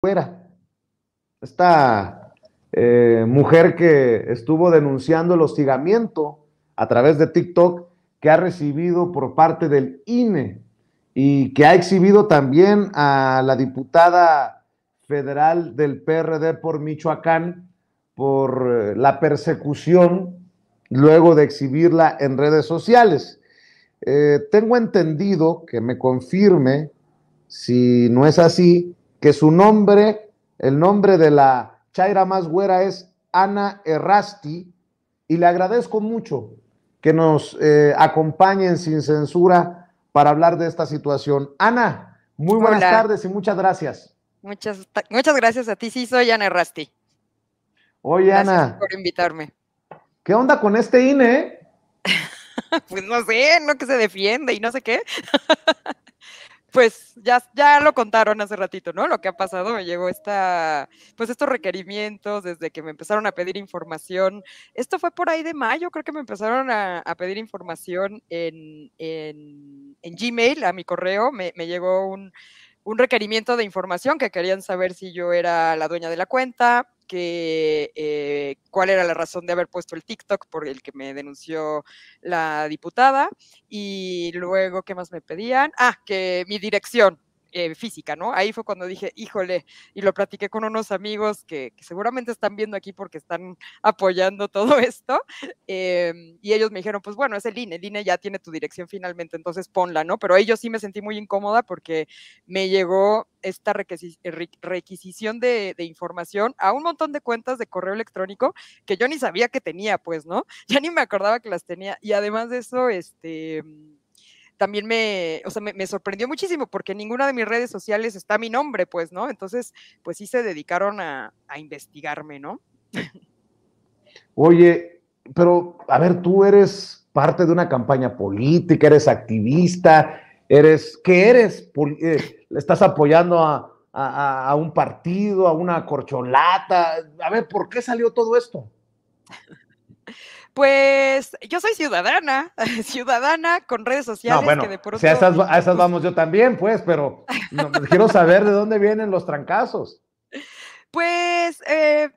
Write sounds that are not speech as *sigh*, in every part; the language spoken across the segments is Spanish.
fuera. Esta eh, mujer que estuvo denunciando el hostigamiento a través de TikTok que ha recibido por parte del INE y que ha exhibido también a la diputada federal del PRD por Michoacán por eh, la persecución luego de exhibirla en redes sociales. Eh, tengo entendido que me confirme si no es así, que su nombre, el nombre de la chaira más güera es Ana Errasti, y le agradezco mucho que nos eh, acompañen sin censura para hablar de esta situación. Ana, muy buenas tardes y muchas gracias. Muchas, muchas gracias a ti, sí, soy Ana Errasti. Oye, gracias Ana. por invitarme. ¿Qué onda con este INE? *laughs* pues no sé, no que se defiende y no sé qué. *laughs* pues ya, ya lo contaron hace ratito, ¿no? Lo que ha pasado, me llegó esta, pues estos requerimientos desde que me empezaron a pedir información. Esto fue por ahí de mayo, creo que me empezaron a, pedir información en, en, en, Gmail, a mi correo, me, me llegó un, un requerimiento de información que querían saber si yo era la dueña de la cuenta, que eh, cuál era la razón de haber puesto el TikTok por el que me denunció la diputada y luego qué más me pedían, ah, que mi dirección, eh, física, ¿no? Ahí fue cuando dije, híjole, y lo platiqué con unos amigos que, seguramente están viendo aquí porque están apoyando todo *laughs* esto, em, y ellos me dijeron, pues bueno, es el INE, el INE ya tiene tu dirección finalmente, entonces ponla, ¿no? Pero ahí yo sí me sentí muy incómoda porque me llegó esta requisición de, de información a un montón de cuentas de correo electrónico que yo ni sabía que tenía, pues, ¿no? *laughs* Ya ni me acordaba que las tenía, y además de eso, este también me, me, sorprendió muchísimo porque en ninguna de mis redes sociales está mi nombre, pues, ¿no? Entonces, pues sí se dedicaron a, investigarme, ¿no? Oye, pero a ver, tú eres parte de una campaña política, eres activista, eres, ¿qué eres? Eh, ¿Estás apoyando a, a un partido, a una corcholata? A ver, ¿por qué salió todo esto? Pues yo soy ciudadana, *laughs* ciudadana con redes sociales. No, bueno, a, esas, pues vamos yo también, pues, pero *laughs* quiero saber de dónde vienen los trancazos. Pues, eh,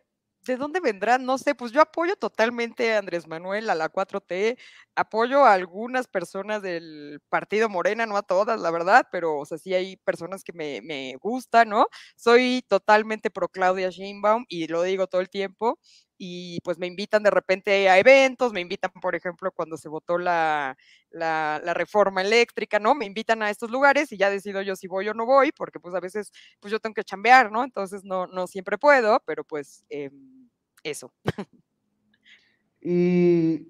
¿de dónde vendrán? No sé, pues yo apoyo totalmente a Andrés Manuel, a la 4T, apoyo a algunas personas del partido Morena, no a todas, la verdad, pero o sea, sí hay personas que me, me gustan, ¿no? Soy totalmente pro Claudia Sheinbaum y lo digo todo el tiempo y pues me invitan de repente a eventos, me invitan, por ejemplo, cuando se votó la, reforma eléctrica, ¿no? Me invitan a estos lugares y ya decido yo si voy o no voy, porque pues a veces pues yo tengo que chambear, ¿no? Entonces no, no siempre puedo, pero pues em, eso. Y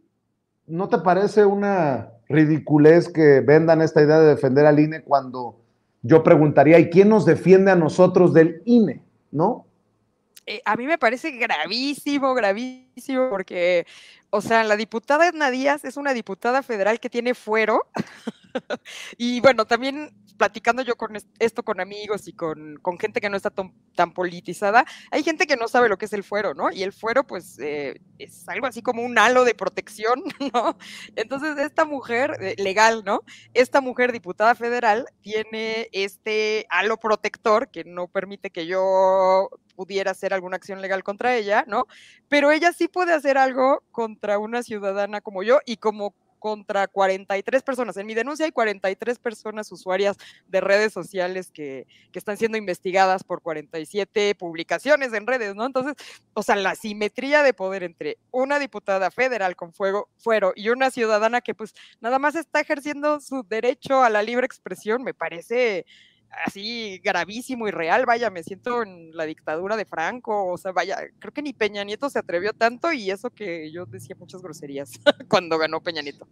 ¿no te parece una ridiculez que vendan esta idea de defender al INE cuando yo preguntaría, ¿y quién nos defiende a nosotros del INE? ¿No? Eh, a mí me parece gravísimo, gravísimo, porque o sea, la diputada Edna Díaz es una diputada federal que tiene fuero. *laughs* y bueno, también platicando yo con esto con amigos y con, gente que no está tan, politizada, hay gente que no sabe lo que es el fuero, ¿no? Y el fuero, pues, eh, es algo así como un halo de protección, *laughs* ¿no? Entonces, esta mujer, eh, legal, ¿no? Esta mujer diputada federal tiene este halo protector que no permite que yo pudiera hacer alguna acción legal contra ella, ¿no? Pero ella sí puede hacer algo con contra una ciudadana como yo y como contra 43 personas. En mi denuncia hay 43 personas usuarias de redes sociales que, que, están siendo investigadas por 47 publicaciones en redes, ¿no? Entonces, o sea, la simetría de poder entre una diputada federal con fuego, fuero y una ciudadana que pues nada más está ejerciendo su derecho a la libre expresión, me parece así gravísimo y real, vaya, me siento en la dictadura de Franco, o sea, vaya, creo que ni Peña Nieto se atrevió tanto y eso que yo decía muchas groserías *laughs* cuando ganó Peña Nieto.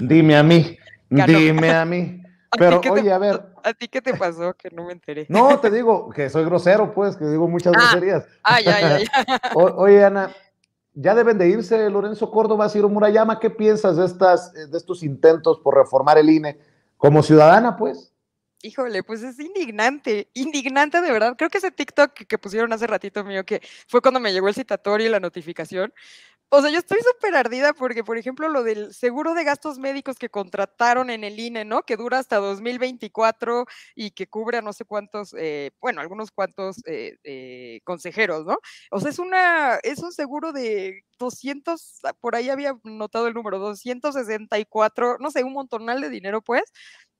Dime a mí, dime a mí. *laughs* Pero, oye, a ver. ¿A ti qué te pasó? Que no me enteré. No, te digo que soy grosero, pues, que digo muchas ah, groserías. Ay, ay, ay. *laughs* oye, Ana, ya deben de irse Lorenzo Córdoba, Ciro Murayama. ¿Qué piensas de, estas, de estos intentos por reformar el INE? Como ciudadana, pues híjole, pues es indignante, indignante de verdad. Creo que ese TikTok que, pusieron hace ratito mío, que fue cuando me llegó el citatorio y la notificación, o sea, yo estoy súper ardida porque, por ejemplo, lo del seguro de gastos médicos que contrataron en el INE, ¿no? Que dura hasta 2024 y que cubre a no sé cuántos, eh, bueno, algunos cuantos eh, eh, consejeros, ¿no? O sea, es, una, es un seguro de 200, ah, por ahí había notado el número, 264, no sé, un montonal de dinero, pues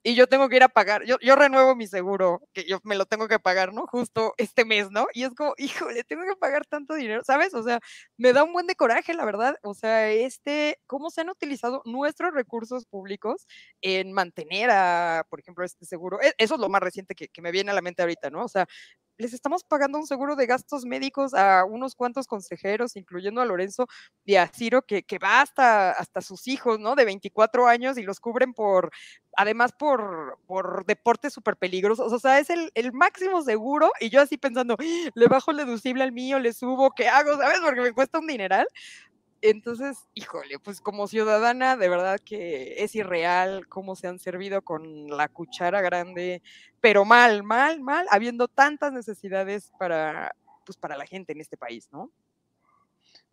y yo tengo que ir a pagar, yo, yo renuevo mi seguro, que yo me lo tengo que pagar, ¿no? Justo este mes, ¿no? Y es como, híjole, tengo que pagar tanto dinero, ¿sabes? O sea, me da un buen de coraje, la verdad. O sea, este, cómo se han utilizado nuestros recursos públicos en mantener a, por ejemplo, este seguro. E, eso es lo más reciente que, que me viene a la mente ahorita, ¿no? O sea, les estamos pagando un seguro de gastos médicos a unos cuantos consejeros, incluyendo a Lorenzo y a que, que va hasta, hasta sus hijos, ¿no? De 24 años y los cubren por, además por, por deportes súper peligrosos. O sea, es el, el, máximo seguro y yo así pensando, ah, le bajo el deducible al mío, le subo, ¿qué hago? ¿Sabes? Porque me cuesta un dineral. Entonces, híjole, pues como ciudadana, de verdad que es irreal cómo se han servido con la cuchara grande, pero mal, mal, mal, habiendo tantas necesidades para, pues, para la gente en este país, ¿no?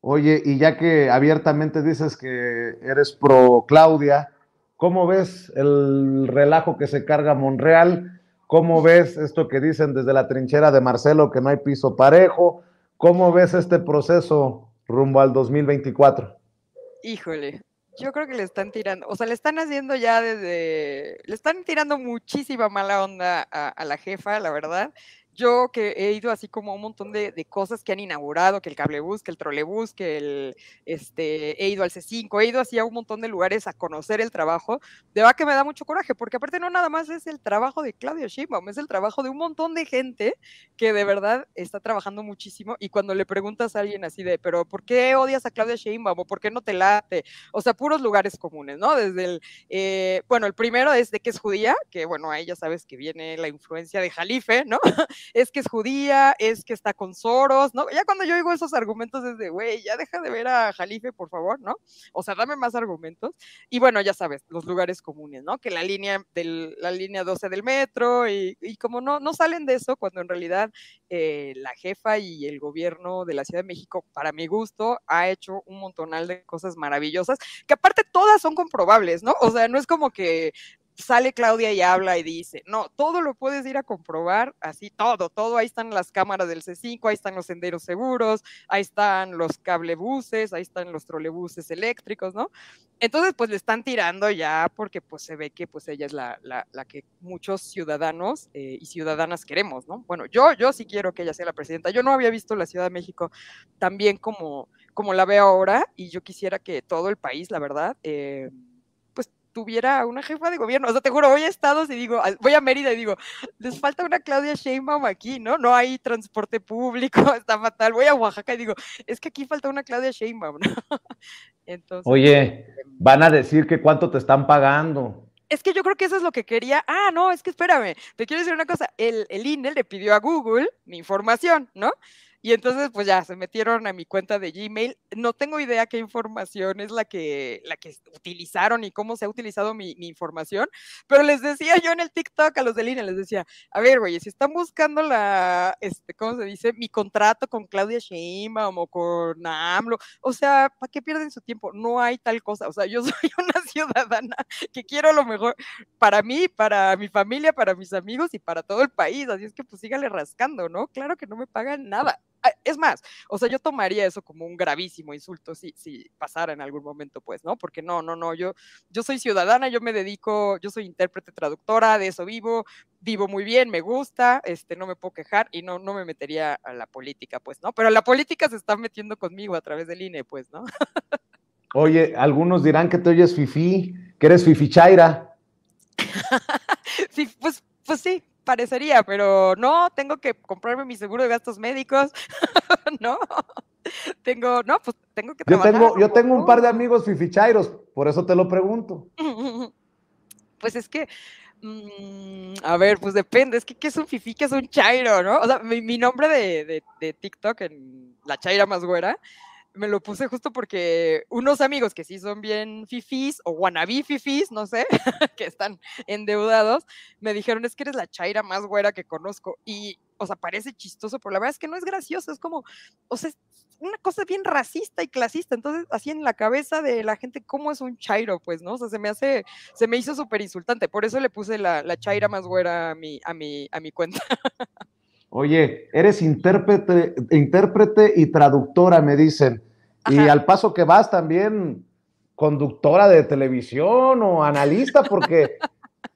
Oye, y ya que abiertamente dices que eres pro Claudia, ¿cómo ves el relajo que se carga Monreal? ¿Cómo ves esto que dicen desde la trinchera de Marcelo, que no hay piso parejo? ¿Cómo ves este proceso rumbo al 2024? Híjole, yo creo que le están tirando, o sea, le están haciendo ya desde, le están tirando muchísima mala onda a, la jefa, la verdad yo que he ido así como a un montón de, cosas que han inaugurado, que el cablebus que el trolebus, que el, este, he ido al C5, he ido así a un montón de lugares a conocer el trabajo, de verdad que me da mucho coraje, porque aparte no nada más es el trabajo de Claudio Sheinbaum, es el trabajo de un montón de gente que de verdad está trabajando muchísimo, y cuando le preguntas a alguien así de, pero ¿por qué odias a Claudia Sheinbaum? ¿O por qué no te late? O sea, puros lugares comunes, ¿no? Desde el, eh, bueno, el primero es de que es judía, que bueno, ahí ya sabes que viene la influencia de Jalife, ¿no? *laughs* es que es judía, es que está con Soros, ¿no? Ya cuando yo oigo esos argumentos es de, güey, ya deja de ver a Jalife, por favor, ¿no? O sea, dame más argumentos. Y bueno, ya sabes, los lugares comunes, ¿no? Que la línea, del, la línea 12 del metro y, y como no, no salen de eso cuando en realidad eh, la jefa y el gobierno de la Ciudad de México, para mi gusto, ha hecho un montonal de cosas maravillosas, que aparte todas son comprobables, ¿no? O sea, no es como que sale Claudia y habla y dice, no, todo lo puedes ir a comprobar, así todo, todo, ahí están las cámaras del C5, ahí están los senderos seguros, ahí están los cablebuses, ahí están los trolebuses eléctricos, ¿no? Entonces, pues le están tirando ya porque pues se ve que pues ella es la, que muchos ciudadanos eh, y ciudadanas queremos, ¿no? Bueno, yo, yo sí quiero que ella sea la presidenta. Yo no había visto la Ciudad de México tan bien como, como la veo ahora y yo quisiera que todo el país, la verdad, eh, tuviera una jefa de gobierno. O sea, te juro, voy a estados y digo, voy a Mérida y digo, les falta una Claudia Sheinbaum aquí, ¿no? No hay transporte público, *laughs* está fatal. Voy a Oaxaca y digo, es que aquí falta una Claudia Sheinbaum, ¿no? *laughs* Oye, em, van a decir que cuánto te están pagando. Es que yo creo que eso es lo que quería. Ah, no, es que espérame, te quiero decir una cosa. El, el INE le pidió a Google mi información, ¿no? Y entonces, pues ya, se metieron a mi cuenta de Gmail. No tengo idea qué información es la que, la que utilizaron y cómo se ha utilizado mi, información, pero les decía yo en el TikTok a los de línea, les decía, a ver, güey, si están buscando la, este, ¿cómo se dice? Mi contrato con Claudia Sheinbaum o con AMLO, o sea, ¿para qué pierden su tiempo? No hay tal cosa, o sea, yo *laughs* soy una ciudadana que quiero lo mejor para mí, para mi familia, para mis amigos y para todo el país, así es que pues sígale rascando, ¿no? Claro que no me pagan nada. Ah, es más, o sea, yo tomaría eso como un gravísimo insulto si, si pasara en algún momento, pues, ¿no? Porque no, no, no, yo, yo soy ciudadana, yo me dedico, yo soy intérprete traductora, de eso vivo, vivo muy bien, me gusta, este, no me puedo quejar y no, no me metería a la política, pues, ¿no? Pero la política se está metiendo conmigo a través del INE, pues, ¿no? Oye, algunos dirán que te oyes fifi, que eres fifichaira. *laughs* sí, pues, pues sí, parecería, pero no, tengo que comprarme mi seguro de gastos médicos, *laughs* no, tengo, no, pues tengo que trabajar. Yo tengo, yo tengo un par de amigos fifichairos, por eso te lo pregunto. *laughs* Pues es que, mm, a ver, pues depende, es que qué es un fifi, qué es un chairo, ¿no? O sea, mi, nombre de, de, de, TikTok en la chaira más güera me lo puse justo porque unos amigos que sí son bien fifis o wannabe fifís, no sé, *laughs* que están endeudados, me dijeron, es que eres la chaira más güera que conozco. Y, o sea, parece chistoso, pero la verdad es que no es gracioso, es como, o sea, es una cosa bien racista y clasista. Entonces, así en la cabeza de la gente, ¿cómo es un chairo? Pues, ¿no? O sea, se me hace, se me hizo súper insultante. Por eso le puse la, chaira más güera a mi, a mi, a mi cuenta. *laughs* Oye, eres intérprete, intérprete y traductora, me dicen. Y al paso que vas también conductora de televisión o analista, porque,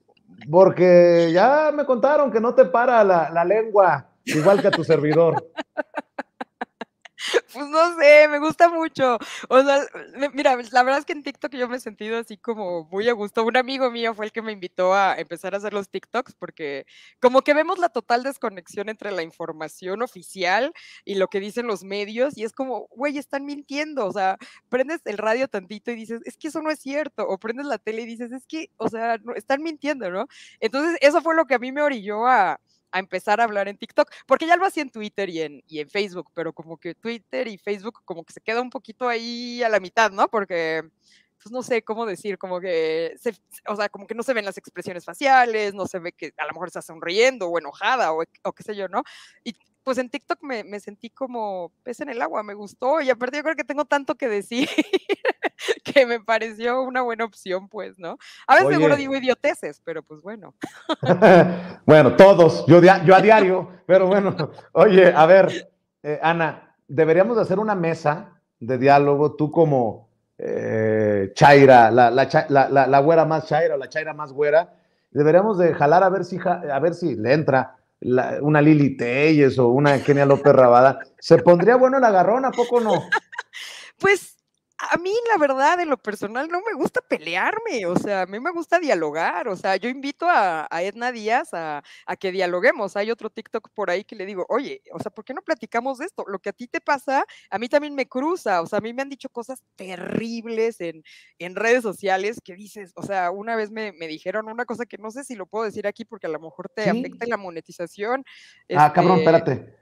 *laughs* porque ya me contaron que no te para la, la lengua, igual que a tu servidor. *laughs* *laughs* Pues no sé, me gusta mucho. O sea, mira, la verdad es que en TikTok yo me he sentido así como muy a gusto. Un amigo mío fue el que me invitó a empezar a hacer los TikToks porque como que vemos la total desconexión entre la información oficial y lo que dicen los medios y es como, güey, están mintiendo. O sea, prendes el radio tantito y dices, es que eso no es cierto. O prendes la tele y dices, es que, o sea, están mintiendo, ¿no? Entonces, eso fue lo que a mí me orilló a, a empezar a hablar en TikTok, porque ya lo hacía en Twitter y en, y en Facebook, pero como que Twitter y Facebook como que se queda un poquito ahí a la mitad, ¿no? Porque pues no sé cómo decir, como que, o sea, como que no se ven las expresiones faciales, no se ve que a lo mejor está sonriendo o enojada o, qué sé yo, ¿no? Y pues en TikTok me, me, sentí como pez en el agua, me gustó y aparte yo creo que tengo tanto que decir *laughs* me pareció una buena opción, pues, ¿no? A veces seguro digo idioteces, pero pues bueno. *laughs* bueno, todos, yo, yo a diario, pero bueno. Oye, a ver, eh, Ana, deberíamos de hacer una mesa de diálogo, tú como eh, Chaira, la, la, güera más Chaira, la Chaira más güera, deberíamos de jalar a ver si, a ver si le entra una Lili Telles o una Kenia López Rabada. ¿Se pondría bueno el agarrón, a poco no? *laughs* Pues a mí la verdad, de lo personal, no me gusta pelearme, o sea, a mí me gusta dialogar, o sea, yo invito a, Edna Díaz a, que dialoguemos. Hay otro TikTok por ahí que le digo, oye, o sea, ¿por qué no platicamos de esto? Lo que a ti te pasa, a mí también me cruza, o sea, a mí me han dicho cosas terribles en, redes sociales que dices, o sea, una vez me, dijeron una cosa que no sé si lo puedo decir aquí porque a lo mejor te afecta la monetización. Ah, cabrón, este espérate.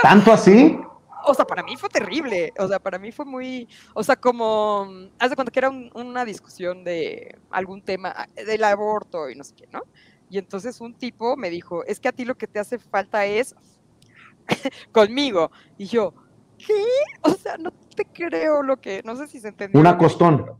¿Tanto así? o sea, para mí fue terrible. O sea, para mí fue muy. O sea, como. Mm, hace cuando que era una discusión de algún tema, ah, del aborto y no sé qué, ¿no? Y entonces un tipo me dijo: Es que a ti lo que te hace falta es. *laughs* conmigo. Y yo, ¿qué? O sea, no te creo lo que. No sé si se entendió. Una costón.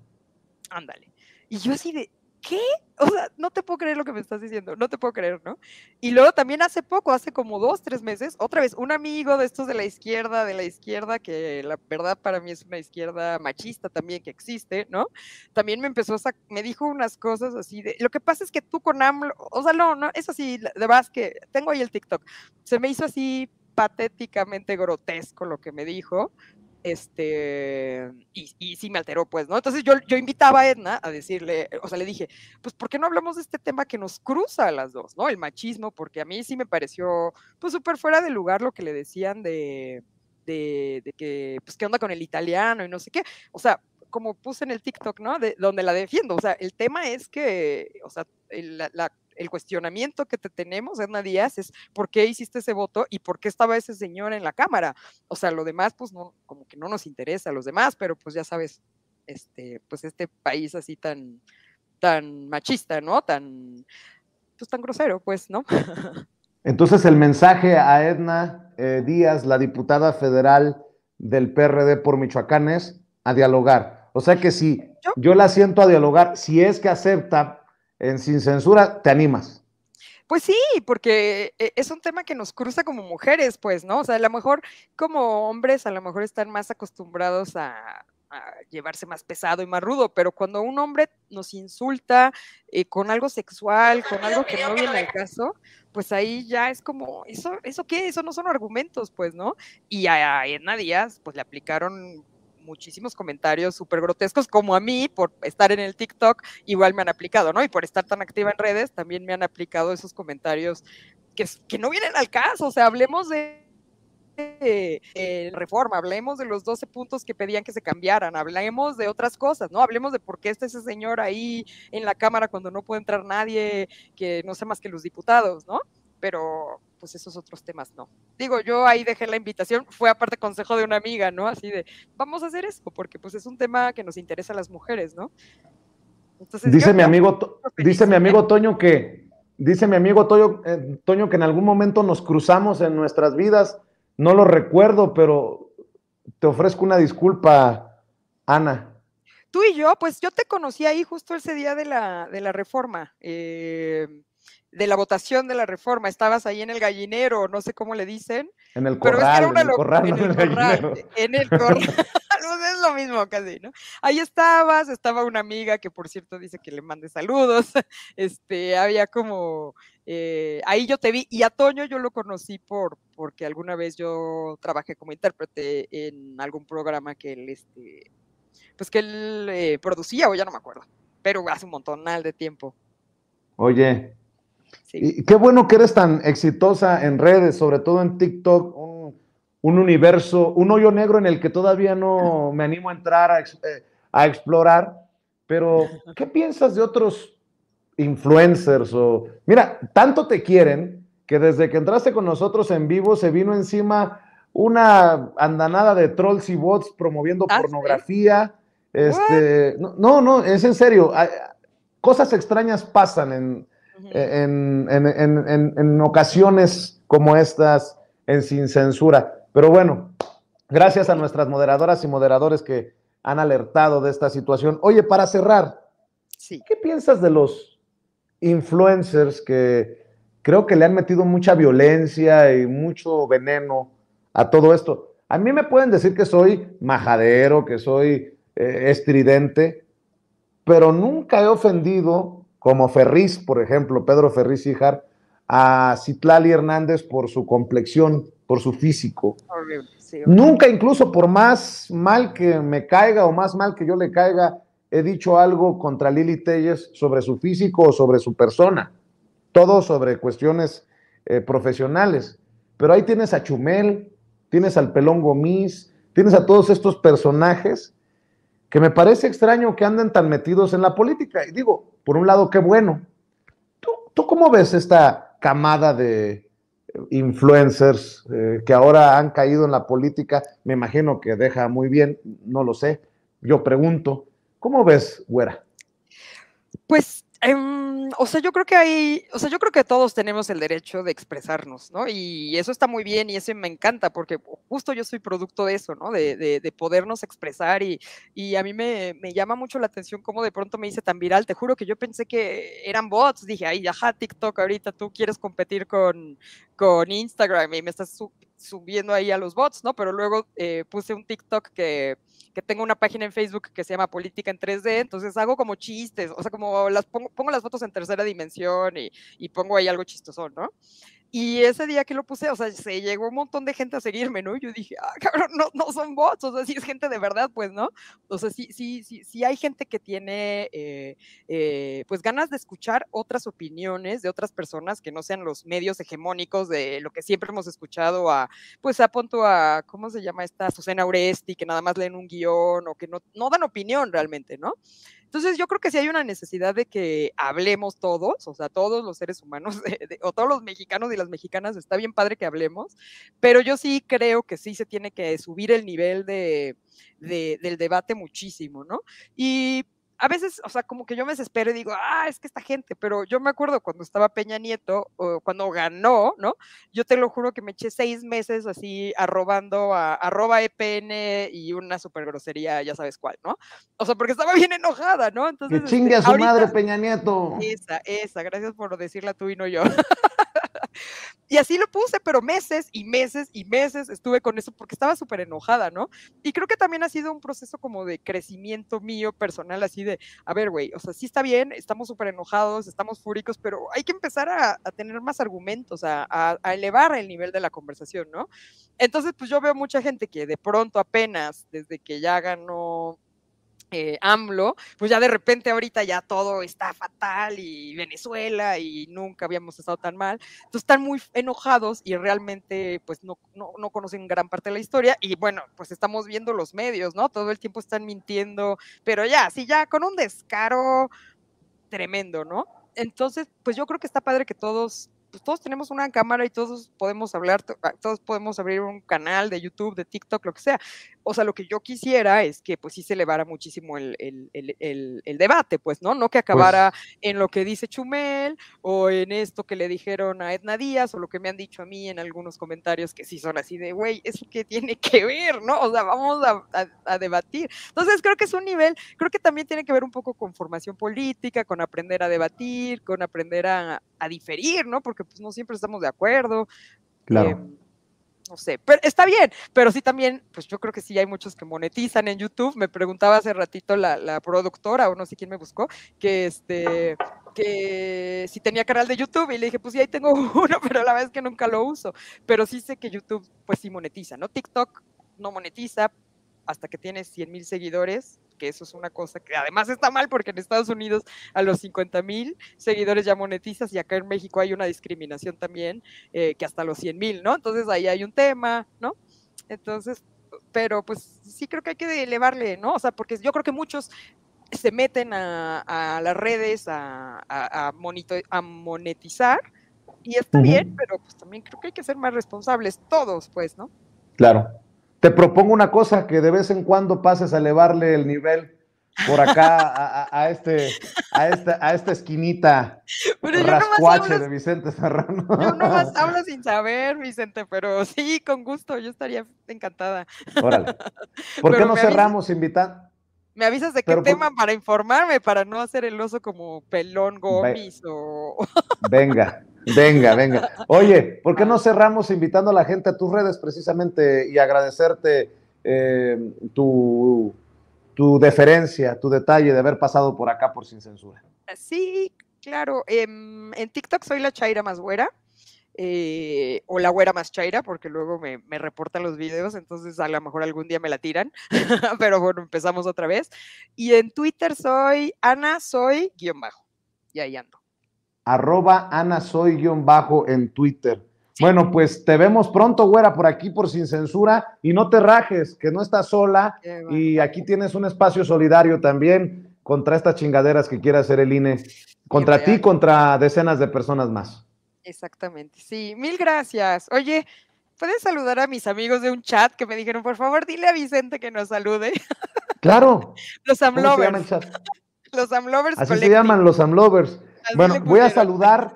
Ándale. Y yo así de. ¿qué? O sea, no te puedo creer lo que me estás diciendo, no te puedo creer, ¿no? Y luego también hace poco, hace como dos, tres meses, otra vez, un amigo de estos de la izquierda, de la izquierda, que la verdad para mí es una izquierda machista también que existe, ¿no? También me empezó a, me dijo unas cosas así de, lo que pasa es que tú con AMLO, o sea, no, no, es así, de verdad que tengo ahí el TikTok, se me hizo así patéticamente grotesco lo que me dijo, este, y, y, sí me alteró, pues, ¿no? Entonces yo, yo invitaba a Edna a decirle, o sea, le dije, pues, ¿por qué no hablamos de este tema que nos cruza a las dos, ¿no? El machismo, porque a mí sí me pareció, pues, súper fuera de lugar lo que le decían de, de, que, pues, ¿qué onda con el italiano y no sé qué? O sea, como puse en el TikTok, ¿no? De, donde la defiendo, o sea, el tema es que, o sea, la, la el cuestionamiento que te tenemos, Edna Díaz, es por qué hiciste ese voto y por qué estaba ese señor en la Cámara. O sea, lo demás, pues no, como que no nos interesa a los demás, pero pues ya sabes, este, pues este país así tan, tan machista, ¿no? Tan, pues tan grosero, pues, ¿no? *laughs* Entonces el mensaje a Edna eh, Díaz, la diputada federal del PRD por Michoacán, es a dialogar. O sea que si yo la siento a dialogar, si es que acepta en Sin Censura, te animas. Pues sí, porque eh, es un tema que nos cruza como mujeres, pues, ¿no? O sea, a lo mejor como hombres, a lo mejor están más acostumbrados a, llevarse más pesado y más rudo, pero cuando un hombre nos insulta eh, con algo sexual, con algo que no viene al caso, pues ahí ya es como, ¿eso, ¿eso qué? Eso no son argumentos, pues, ¿no? Y a Edna Díaz, pues le aplicaron muchísimos comentarios súper grotescos, como a mí, por estar en el TikTok, igual me han aplicado, ¿no? Y por estar tan activa en redes, también me han aplicado esos comentarios que, que no vienen al caso, o sea, hablemos de de eh, reforma, hablemos de los 12 puntos que pedían que se cambiaran, hablemos de otras cosas, ¿no? Hablemos de por qué está ese señor ahí en la Cámara cuando no puede entrar nadie que no sea más que los diputados, ¿no? pero pues esos otros temas no. Digo, yo ahí dejé la invitación, fue aparte consejo de una amiga, ¿no? Así de, vamos a hacer eso, porque pues es un tema que nos interesa a las mujeres, ¿no? dice, mi amigo, dice ¿eh? mi amigo Toño que, dice mi amigo Toño, eh, Toño que en algún momento nos cruzamos en nuestras vidas, no lo recuerdo, pero te ofrezco una disculpa, Ana tú y yo, pues yo te conocí ahí justo ese día de la, de la reforma. Eh, de la votación de la reforma, estabas ahí en el gallinero, no sé cómo le dicen. En el corral, en el corral, en el, corral, en el corral. *laughs* Pues, es lo mismo casi, ¿no? Ahí estabas, estaba una amiga que por cierto dice que le mande saludos, *laughs* este, había como, eh, ahí yo te vi, y a Toño yo lo conocí por, porque alguna vez yo trabajé como intérprete en algún programa que él, este, pues que él eh, producía, o ya no me acuerdo, pero hace un montonal de tiempo. Oye, qué bueno que eres tan exitosa en redes, sobre todo en TikTok, un, un universo, un hoyo negro en el que todavía no me animo a entrar a, eh, explorar. Pero, ¿qué piensas de otros influencers? O, mira, tanto te quieren que desde que entraste con nosotros en vivo se vino encima una andanada de trolls y bots promoviendo ah, pornografía. Este, no, no, es en serio. Cosas extrañas pasan en, eh, en, ocasiones como estas, en Sin Censura. Pero bueno, gracias a nuestras moderadoras y moderadores que han alertado de esta situación. Oye, para cerrar, ¿qué piensas de los influencers que creo que le han metido mucha violencia y mucho veneno a todo esto? A mí me pueden decir que soy majadero, que soy eh, estridente, pero nunca he ofendido como Ferriz, por ejemplo, Pedro Ferriz Sijar, a Citlali Hernández por su complexión, por su físico. Nunca, incluso por más mal que me caiga o más mal que yo le caiga, he dicho algo contra Lili Telles sobre su físico o sobre su persona. Todo sobre cuestiones eh, profesionales. Pero ahí tienes a Chumel, tienes al Pelón Gomis, tienes a todos estos personajes que me parece extraño que anden tan metidos en la política. Y digo, por un lado, qué bueno. ¿Tú, tú cómo ves esta camada de eh, influencers eh, que ahora han caído en la política? Me imagino que deja muy bien, no lo sé. Yo pregunto, ¿cómo ves, Güera? Pues... Em, o sea, yo creo que hay, o sea, yo creo que todos tenemos el derecho de expresarnos, ¿no? Y eso está muy bien y eso me encanta porque justo yo soy producto de eso, ¿no? De, podernos expresar y, a mí me, llama mucho la atención cómo de pronto me hice tan viral. Te juro que yo pensé que eran bots. Dije, ay, ajá, TikTok, ahorita tú quieres competir con, con Instagram y me estás subiendo ahí a los bots, ¿no? Pero luego eh, puse un TikTok que, que tengo una página en Facebook que se llama Política en 3D, entonces hago como chistes, o sea, como las pongo, pongo las fotos en tercera dimensión y, y pongo ahí algo chistoso, ¿no? Y ese día que lo puse, o sea, se llegó un montón de gente a seguirme, ¿no? Yo dije, ah, *laughs* cabrón, no, no son bots, o sea, si es gente de verdad, pues, ¿no? O sea, sí, sí, sí, sí hay gente que tiene, eh, eh, pues, ganas de escuchar otras opiniones de otras personas que no sean los medios hegemónicos de lo que siempre hemos escuchado a, pues, a punto a, ¿cómo se llama esta? Susana Oresti, que nada más leen un guión o que no, no dan opinión realmente, ¿no? Entonces yo creo que sí hay una necesidad de que hablemos todos, o sea, todos los seres humanos, *laughs* o todos los mexicanos y las mexicanas, está bien padre que hablemos, pero yo sí creo que sí se tiene que subir el nivel del debate muchísimo, ¿no? Y a veces, o sea, como que yo me desespero y digo, ah, es que esta gente, pero yo me acuerdo cuando estaba Peña Nieto, o cuando ganó, ¿no? Yo te lo juro que me eché seis meses así arrobando a arroba EPN y una super grosería, ya sabes cuál, ¿no? O sea, porque estaba bien enojada, ¿no? Entonces, que este, chingue a su madre Peña Nieto. Esa, esa, gracias por decirla tú y no yo. *laughs* *laughs* Y así lo puse, pero meses y meses y meses estuve con eso porque estaba súper enojada, ¿no? Y creo que también ha sido un proceso como de crecimiento mío personal, así de, a ver, güey, o sea, sí está bien, estamos súper enojados, estamos fúricos, pero hay que empezar a, tener más argumentos, a elevar el nivel de la conversación, ¿no? Entonces, pues yo veo mucha gente que de pronto apenas, desde que ya ganó eh, AMLO, pues ya de repente ahorita ya todo está fatal y Venezuela y nunca habíamos estado tan mal. Entonces están muy enojados y realmente pues no, no, no, conocen gran parte de la historia y bueno, pues estamos viendo los medios, ¿no? Todo el tiempo están mintiendo, pero ya, sí, ya con un descaro tremendo, ¿no? Entonces, pues yo creo que está padre que todos pues todos tenemos una cámara y todos podemos hablar, ah, todos podemos abrir un canal de YouTube, de TikTok, lo que sea. O sea, lo que yo quisiera es que pues sí se elevara muchísimo el, debate, pues, ¿no? No que pues acabara en lo que dice Chumel o en esto que le dijeron a Edna Díaz o lo que me han dicho a mí en algunos comentarios que sí son así de, güey, ¿eso qué tiene que ver, no? O sea, vamos a debatir. Entonces, creo que es un nivel, creo que también tiene que ver un poco con formación política, con aprender a debatir, con aprender a, a diferir, ¿no? Porque pues no siempre estamos de acuerdo. Claro. Em, no sé, pero está bien, pero sí también, pues yo creo que sí hay muchos que monetizan en YouTube. Me preguntaba hace ratito la, productora, o no sé quién me buscó, que este que si tenía canal de YouTube y le dije, pues sí, ahí tengo *laughs* uno, pero la verdad es que nunca lo uso. Pero sí sé que YouTube, pues sí monetiza, ¿no? TikTok no monetiza, hasta que tienes 100 mil seguidores, que eso es una cosa que además está mal porque en Estados Unidos a los 50 mil seguidores ya monetizas y acá en México hay una discriminación también eh, que hasta los 100 mil, ¿no? Entonces ahí hay un tema, ¿no? Entonces, pero pues sí creo que hay que elevarle, ¿no? O sea, porque yo creo que muchos se meten a, las redes a, monetizar y está bien, pero pues también creo que hay que ser más responsables todos, pues, ¿no? Claro, te propongo una cosa, que de vez en cuando pases a elevarle el nivel por acá a, este, a, esta, a esta esquinita pero rascuache hablo, de Vicente Serrano. *laughs* Yo más *laughs* hablo sin saber, Vicente, pero sí, con gusto, yo estaría encantada. Órale. *laughs* ¿Por qué no cerramos invitando? Me avisas de qué tema para informarme, para no hacer el oso como pelón Gómez o... Venga, Venga, venga. Oye, ¿por qué no cerramos invitando a la gente a tus redes precisamente y agradecerte eh, tu, tu deferencia, tu detalle de haber pasado por acá por Sin Censura? Sí, claro. Em, en TikTok soy la Chaira más güera. Eh, o la güera más chaira, porque luego me, me, reportan los videos, entonces a lo mejor algún día me la tiran, *laughs* pero bueno, empezamos otra vez. Y en Twitter soy Ana, soy guión bajo, y ahí ando arroba Ana bajo en Twitter. Bueno, pues te vemos pronto, güera, por aquí, por sin censura, y no te rajes, que no estás sola, y aquí tienes un espacio solidario también contra estas chingaderas que quiere hacer el INE, contra ti, contra decenas de personas más. Exactamente, sí, mil gracias. Oye, ¿puedes saludar a mis amigos de un chat que me dijeron, por favor, dile a Vicente que nos salude? Claro. *laughs* los Amlovers. *laughs* Los Amlovers. Así se llaman los Amlovers. Bueno, voy a saludar,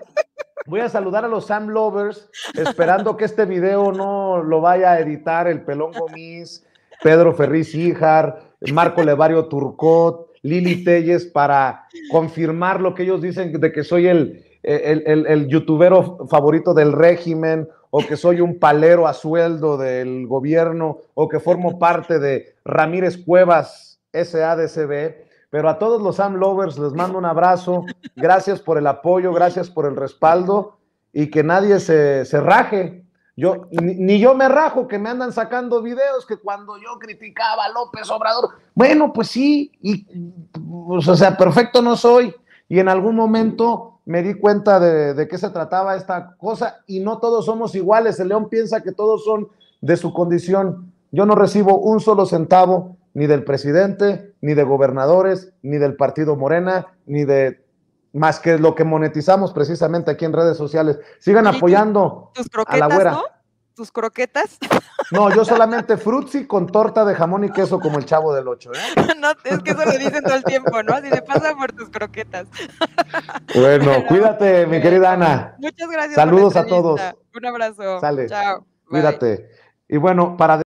voy a saludar a los Sam Lovers, esperando que este video no lo vaya a editar el Pelón Gomis, Pedro Ferriz Híjar, Marco Levario Turcot, Lili Telles, para confirmar lo que ellos dicen de que soy el, el, youtubero favorito del régimen o que soy un palero a sueldo del gobierno, o que formo parte de Ramírez Cuevas SADCB, pero a todos los Sam Lovers les mando un abrazo. Gracias por el apoyo, gracias por el respaldo y que nadie se, se raje. Yo, ni, yo me rajo que me andan sacando videos que cuando yo criticaba a López Obrador, bueno, pues sí, y, pues, o sea, perfecto no soy. Y en algún momento me di cuenta de, de qué se trataba esta cosa y no todos somos iguales. El león piensa que todos son de su condición. Yo no recibo un solo centavo ni del presidente, ni de gobernadores, ni del partido Morena, ni de más que lo que monetizamos precisamente aquí en redes sociales. Sigan apoyando a la güera. ¿Tus croquetas? No, yo solamente frutzi con torta de jamón y queso como el chavo del 8. ¿eh? *laughs* es que eso lo dicen todo el tiempo, ¿no? Así le pasa por tus croquetas. *laughs* Bueno, cuídate, mi querida Ana. Muchas gracias. Saludos a todos. Un abrazo. Sale. Chao. Cuídate. Y bueno, para...